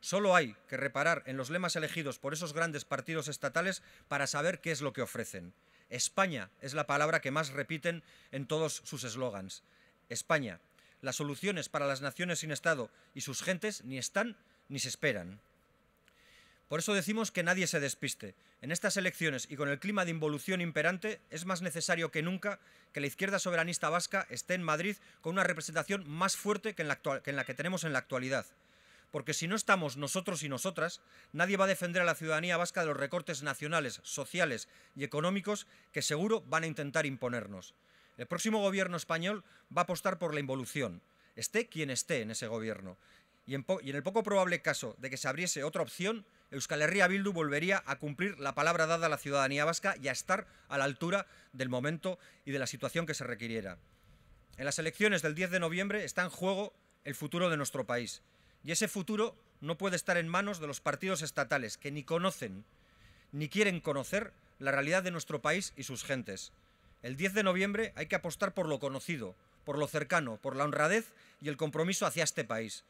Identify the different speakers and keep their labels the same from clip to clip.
Speaker 1: Solo hay que reparar en los lemas elegidos por esos grandes partidos estatales para saber qué es lo que ofrecen. España es la palabra que más repiten en todos sus eslogans. España. Las soluciones para las naciones sin Estado y sus gentes ni están ni se esperan. Por eso decimos que nadie se despiste. En estas elecciones y con el clima de involución imperante, es más necesario que nunca que la izquierda soberanista vasca esté en Madrid con una representación más fuerte que que, en la que tenemos en la actualidad porque si no estamos nosotros y nosotras, nadie va a defender a la ciudadanía vasca de los recortes nacionales, sociales y económicos que seguro van a intentar imponernos. El próximo gobierno español va a apostar por la involución, esté quien esté en ese gobierno. Y en, el poco probable caso de que se abriese otra opción, Euskal Herria Bildu volvería a cumplir la palabra dada a la ciudadanía vasca y a estar a la altura del momento y de la situación que se requiriera. En las elecciones del 10 de noviembre está en juego el futuro de nuestro país. Y ese futuro no puede estar en manos de los partidos estatales, que ni conocen ni quieren conocer la realidad de nuestro país y sus gentes. El 10 de noviembre hay que apostar por lo conocido, por lo cercano, por la honradez y el compromiso hacia este país.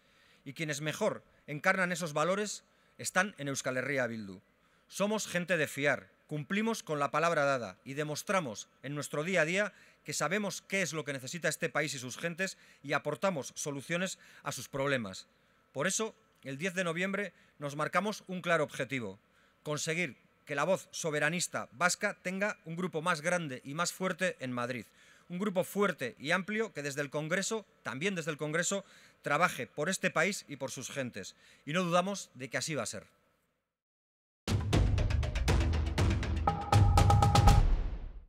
Speaker 1: Y quienes mejor encarnan esos valores están en Euskal Herria Bildu. Somos gente de fiar, cumplimos con la palabra dada y demostramos en nuestro día a día que sabemos qué es lo que necesita este país y sus gentes y aportamos soluciones a sus problemas. Por eso, el 10 de noviembre nos marcamos un claro objetivo, conseguir que la voz soberanista vasca tenga un grupo más grande y más fuerte en Madrid. Un grupo fuerte y amplio que desde el Congreso, también desde el Congreso, trabaje por este país y por sus gentes. Y no dudamos de que así va a ser.